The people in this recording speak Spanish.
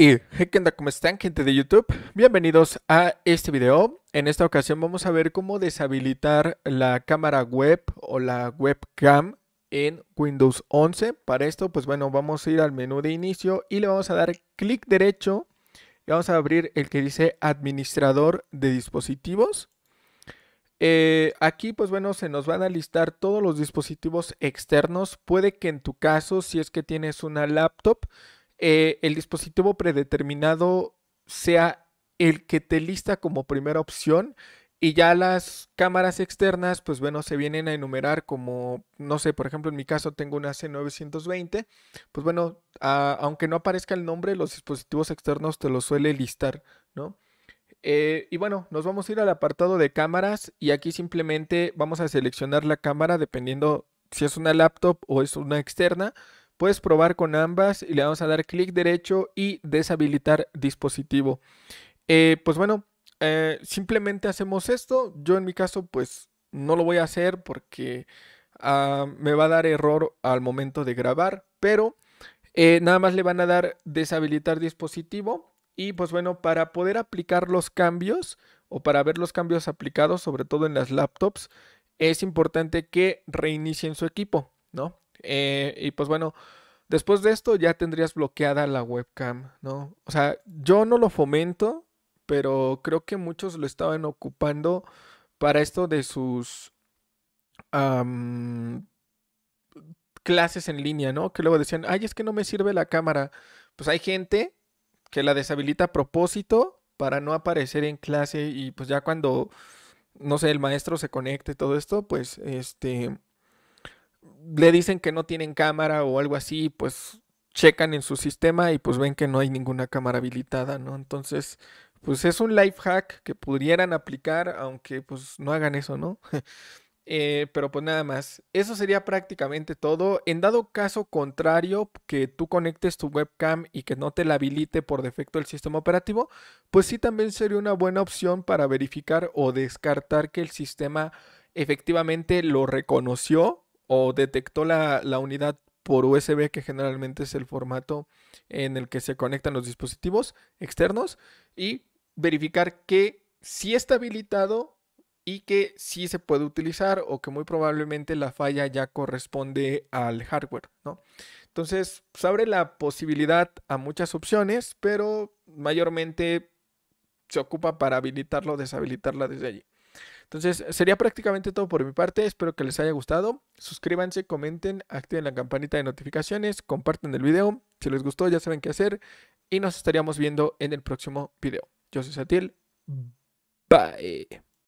Y ¿qué onda? ¿Cómo están gente de YouTube? Bienvenidos a este video. En esta ocasión vamos a ver cómo deshabilitar la cámara web o la webcam en Windows 11. Para esto, pues bueno, vamos a ir al menú de inicio y le vamos a dar clic derecho y vamos a abrir el que dice administrador de dispositivos. Eh, aquí, pues bueno, se nos van a listar todos los dispositivos externos. Puede que en tu caso, si es que tienes una laptop, eh, el dispositivo predeterminado sea el que te lista como primera opción y ya las cámaras externas, pues bueno, se vienen a enumerar como, no sé, por ejemplo, en mi caso tengo una C920, pues bueno, aunque no aparezca el nombre, los dispositivos externos te lo suele listar, ¿no? Eh, y bueno, nos vamos a ir al apartado de cámaras y aquí simplemente vamos a seleccionar la cámara dependiendo si es una laptop o es una externa. Puedes probar con ambas y le vamos a dar clic derecho y deshabilitar dispositivo. Eh, pues bueno, eh, simplemente hacemos esto. Yo en mi caso pues no lo voy a hacer porque ah, me va a dar error al momento de grabar, pero eh, nada más le van a dar deshabilitar dispositivo. Y pues bueno, para poder aplicar los cambios o para ver los cambios aplicados, sobre todo en las laptops, es importante que reinicien su equipo, ¿no? Eh, y pues bueno, después de esto ya tendrías bloqueada la webcam, ¿no? O sea, yo no lo fomento, pero creo que muchos lo estaban ocupando para esto de sus clases en línea, ¿no? Que luego decían, ay, es que no me sirve la cámara. Pues hay gente que la deshabilita a propósito para no aparecer en clase y pues ya cuando, no sé, el maestro se conecte y todo esto, pues este le dicen que no tienen cámara o algo así, pues checan en su sistema y pues ven que no hay ninguna cámara habilitada, ¿no? Entonces, pues es un life hack que pudieran aplicar, aunque pues no hagan eso, ¿no? Eh, pero pues nada más, eso sería prácticamente todo. En dado caso contrario, que tú conectes tu webcam y que no te la habilite por defecto el sistema operativo, pues sí también sería una buena opción para verificar o descartar que el sistema efectivamente lo reconoció o detectó la, unidad por USB, que generalmente es el formato en el que se conectan los dispositivos externos, y verificar que si sí está habilitado y que sí se puede utilizar o que muy probablemente la falla ya corresponde al hardware, ¿no? Entonces, se pues, abre la posibilidad a muchas opciones, pero mayormente se ocupa para habilitarlo o deshabilitarla desde allí. Entonces, sería prácticamente todo por mi parte. Espero que les haya gustado. Suscríbanse, comenten, activen la campanita de notificaciones, comparten el video. Si les gustó, ya saben qué hacer. Y nos estaríamos viendo en el próximo video. Yo soy Satiel. Bye.